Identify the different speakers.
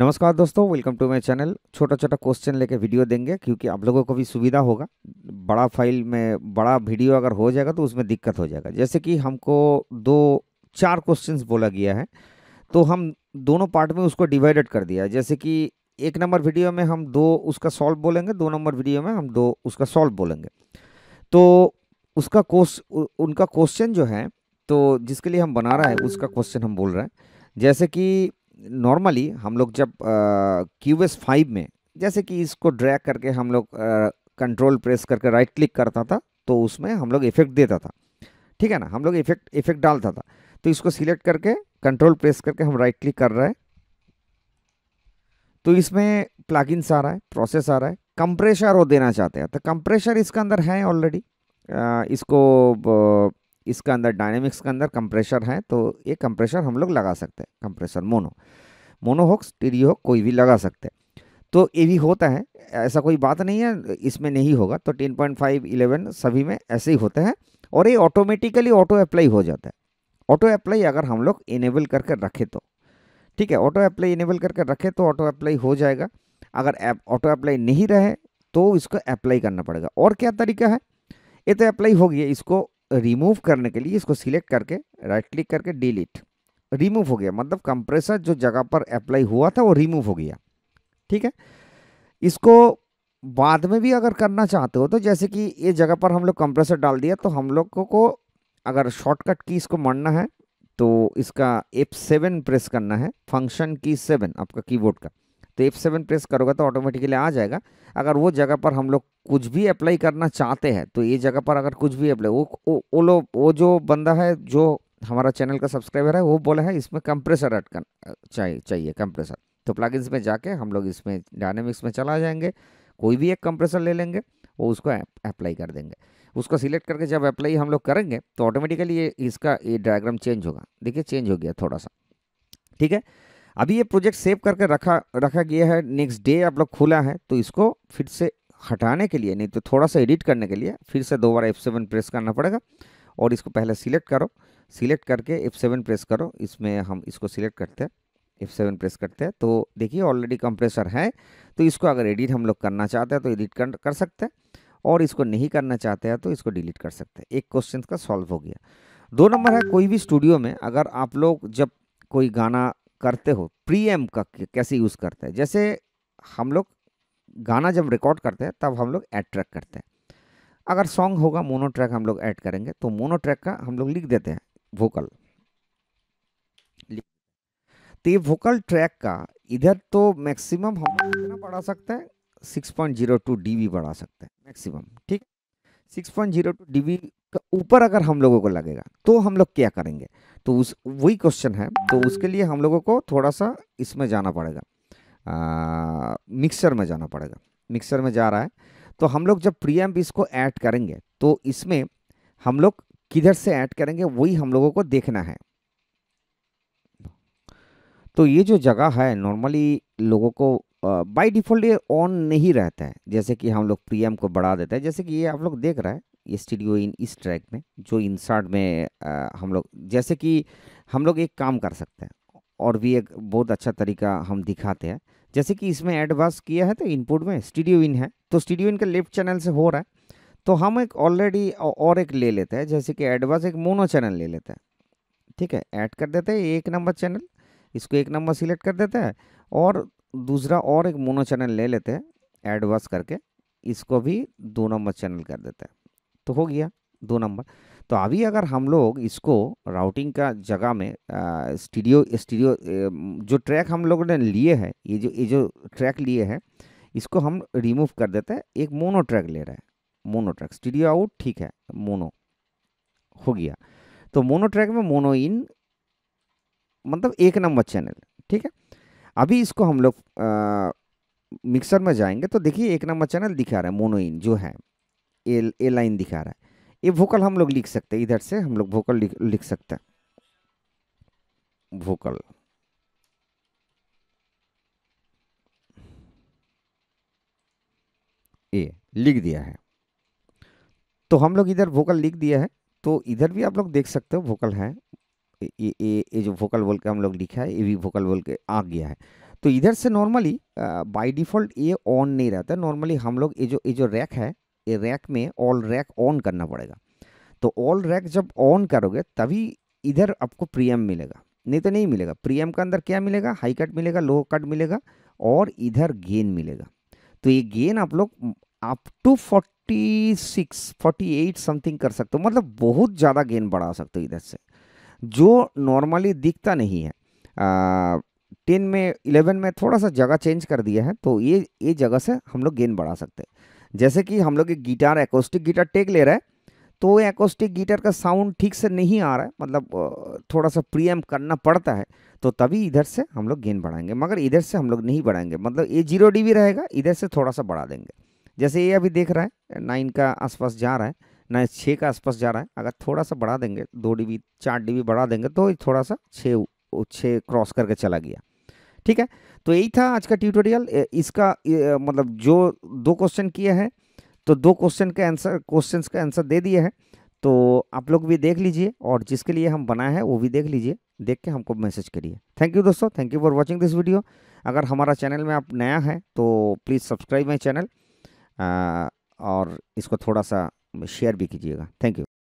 Speaker 1: नमस्कार दोस्तों welcome to my channel छोटा छोटा क्वेश्चन लेके वीडियो देंगे क्योंकि आप लोगों को भी सुविधा होगा बड़ा फाइल में बड़ा वीडियो अगर हो जाएगा तो उसमें दिक्कत हो जाएगा जैसे कि हमको दो चार क्वेश्चंस बोला गया है तो हम दोनों पार्ट में उसको डिवाइडेड कर दिया जैसे कि एक नंबर वीडियो में हम दो उसका सॉल्व बोलेंगे दो नंबर वीडियो में हम दो उसका सॉल्व बोलेंगे तो उसका कोस उनका क्वेश्चन जो है तो जिसके लिए हम बना रहा है उसका क्वेश्चन हम बोल रहे हैं जैसे कि नॉर्मली हम लोग जब क्यू एस फाइव में जैसे कि इसको ड्रैग करके हम लोग कंट्रोल प्रेस करके राइट क्लिक करता था तो उसमें हम लोग इफेक्ट देता था ठीक है ना हम लोग इफेक्ट इफेक्ट डालता था तो इसको सिलेक्ट करके कंट्रोल प्रेस करके हम राइट क्लिक कर रहे हैं तो इसमें प्लगइन्स आ रहा है प्रोसेस आ रहा है कंप्रेशर वो देना चाहते हैं तो कंप्रेशर इसके अंदर है ऑलरेडी इसको इसका अंदर डायनेमिक्स के अंदर कंप्रेशर है तो ये कंप्रेशर हम लोग लगा सकते हैं कंप्रेशर मोनो मोनो होक्स स्टीरियो हो कोई भी लगा सकते हैं तो ये भी होता है ऐसा कोई बात नहीं है इसमें नहीं होगा तो 10.5 11 सभी में ऐसे ही होते हैं और ये ऑटोमेटिकली ऑटो अप्लाई हो जाता है ऑटो अप्लाई अगर हम लोग इनेबल करके रखें तो ठीक है ऑटो अप्लाई इनेबल करके रखें तो ऑटो अप्लाई हो जाएगा अगर ऑटो अप्लाई नहीं रहे तो इसको अप्लाई करना पड़ेगा और क्या तरीका है ये तो अप्लाई हो गया इसको रिमूव करने के लिए इसको सिलेक्ट करके राइट क्लिक करके डिलीट रिमूव हो गया मतलब कंप्रेसर जो जगह पर अप्लाई हुआ था वो रिमूव हो गया ठीक है इसको बाद में भी अगर करना चाहते हो तो जैसे कि ये जगह पर हम लोग कंप्रेसर डाल दिया तो हम लोग को, अगर शॉर्टकट की इसको मरना है तो इसका एप सेवन प्रेस करना है फंक्शन की सेवन आपका कीबोर्ड का तो एफ सेवन प्रेस करोगे तो ऑटोमेटिकली आ जाएगा अगर वो जगह पर हम लोग कुछ भी अप्लाई करना चाहते हैं तो ये जगह पर अगर कुछ भी अप्लाई वो वो लो वो जो बंदा है जो हमारा चैनल का सब्सक्राइबर है वो बोला है इसमें कंप्रेसर ऐड चाहिए चाहिए कंप्रेसर तो प्लगइन्स में जाके हम लोग इसमें डायनेमिक्स में चला जाएंगे कोई भी एक कंप्रेसर ले लेंगे वो उसको अप्लाई कर देंगे उसको सिलेक्ट करके जब अप्लाई हम लोग करेंगे तो ऑटोमेटिकली ये इसका ये डायग्राम चेंज होगा देखिए चेंज हो गया थोड़ा सा ठीक है अभी ये प्रोजेक्ट सेव करके रखा रखा गया है नेक्स्ट डे आप लोग खुला है तो इसको फिर से हटाने के लिए नहीं तो थोड़ा सा एडिट करने के लिए फिर से दोबारा एफ सेवन प्रेस करना पड़ेगा और इसको पहले सिलेक्ट करो सिलेक्ट करके एफ सेवन प्रेस करो इसमें हम इसको सिलेक्ट करते हैं एफ सेवन प्रेस करते हैं तो देखिए ऑलरेडी कंप्रेसर है तो इसको अगर एडिट हम लोग करना चाहते हैं तो एडिट कर, कर सकते हैं और इसको नहीं करना चाहते हैं तो इसको डिलीट कर सकते हैं एक क्वेश्चन का सॉल्व हो गया दो नंबर है कोई भी स्टूडियो में अगर आप लोग जब कोई गाना करते हो प्री एम का कैसे यूज़ करते हैं जैसे हम लोग गाना जब रिकॉर्ड करते हैं तब हम लोग ऐड ट्रैक करते हैं अगर सॉन्ग होगा मोनो ट्रैक हम लोग ऐड करेंगे तो मोनो ट्रैक का हम लोग लिख देते हैं वोकल तो ये वोकल ट्रैक का इधर तो मैक्सिमम हम कितना बढ़ा सकते हैं 6.02 डीबी बढ़ा सकते हैं मैक्सिमम ठीक 6.02 डीबी ऊपर अगर हम लोगों को लगेगा तो हम लोग क्या करेंगे तो उस वही क्वेश्चन है तो उसके लिए हम लोगों को थोड़ा सा इसमें जाना पड़ेगा मिक्सर में जाना पड़ेगा मिक्सर में जा रहा है तो हम लोग जब एम्प इसको ऐड करेंगे तो इसमें हम लोग किधर से ऐड करेंगे वही हम लोगों को देखना है तो ये जो जगह है नॉर्मली लोगों को बाय डिफ़ॉल्ट ये ऑन नहीं रहता है जैसे कि हम लोग प्रीएम को बढ़ा देते हैं जैसे कि ये आप लोग देख रहे हैं स्टीडियो इन इस ट्रैक में जो इंसर्ट में आ, हम लोग जैसे कि हम लोग एक काम कर सकते हैं और भी एक बहुत अच्छा तरीका हम दिखाते हैं जैसे कि इसमें एडवांस किया है तो इनपुट में स्टीडियो इन है तो स्टीडियो इन का लेफ्ट चैनल से हो रहा है तो हम एक ऑलरेडी और एक ले लेते हैं जैसे कि एडवांस एक मोनो चैनल ले लेते हैं ठीक है ऐड कर देते हैं एक नंबर चैनल इसको एक नंबर सिलेक्ट कर देते हैं और दूसरा और एक मोनो चैनल ले लेते हैं एडवांस करके इसको भी दो नंबर चैनल कर देते हैं तो हो गया दो नंबर तो अभी अगर हम लोग इसको राउटिंग का जगह में स्टीडियो स्टीडियो जो ट्रैक हम लोगों ने लिए है ये जो ये जो ट्रैक लिए है इसको हम रिमूव कर देते हैं एक मोनो ट्रैक ले रहे हैं मोनो ट्रैक स्टीडियो आउट ठीक है मोनो हो गया तो मोनो ट्रैक में मोनो इन मतलब एक नंबर चैनल ठीक है अभी इसको हम लोग मिक्सर में जाएंगे तो देखिए एक नंबर चैनल दिखा रहा है मोनो इन जो है ए ए लाइन दिखा रहा है ये वोकल हम लोग लिख सकते हैं इधर से हम लोग वोकल लिख, लिख सकते हैं वोकल ए लिख दिया है तो हम लोग इधर वोकल लिख दिया है तो इधर भी आप लोग देख सकते हो वोकल है ये ये ये जो वोकल बोल के हम लोग लिखा है ये भी वोकल बोल के आ गया है तो इधर से नॉर्मली बाय डिफ़ॉल्ट ये ऑन नहीं रहता नॉर्मली हम लोग ये जो ये जो रैक है रैक में ऑल रैक ऑन करना पड़ेगा तो ऑल रैक जब ऑन करोगे तभी इधर आपको प्रीएम मिलेगा नहीं तो नहीं मिलेगा प्रीएम का अंदर क्या मिलेगा हाई कट मिलेगा लो कट मिलेगा और इधर गेन मिलेगा तो ये गेन आप लोग up to forty six forty eight something कर सकते हो मतलब बहुत ज़्यादा गेन बढ़ा सकते हो इधर से जो नॉर्मली दिखता नहीं है टेन में इलेवन में थोड़ा सा जगह चेंज कर दिया है तो ये ये जगह से हम लोग गेंद बढ़ा सकते हैं जैसे कि हम लोग एक गिटार एकोस्टिक गिटार टेक ले रहे हैं तो एकोस्टिक गिटार का साउंड ठीक से नहीं आ रहा है मतलब थोड़ा सा प्रीएम करना पड़ता है तो तभी इधर से हम लोग गेन बढ़ाएंगे मगर इधर से हम लोग नहीं बढ़ाएंगे मतलब ये जीरो डी रहेगा इधर से थोड़ा सा बढ़ा देंगे जैसे ये अभी देख रहा है नाइन का आसपास जा रहा है नाइन छः का आसपास जा रहा है अगर थोड़ा सा बढ़ा देंगे दो डी बी चार डी बी बढ़ा देंगे तो थोड़ा सा छः छः क्रॉस करके चला गया ठीक है तो यही था आज का ट्यूटोरियल इसका मतलब जो दो क्वेश्चन किए हैं तो दो क्वेश्चन के आंसर क्वेश्चंस का आंसर दे दिए हैं तो आप लोग भी देख लीजिए और जिसके लिए हम बनाए हैं वो भी देख लीजिए देख के हमको मैसेज करिए थैंक यू दोस्तों thank you for watching this video अगर हमारा चैनल में आप नया हैं तो प्लीज़ सब्सक्राइब माई चैनल और इसको थोड़ा सा शेयर भी कीजिएगा थैंक यू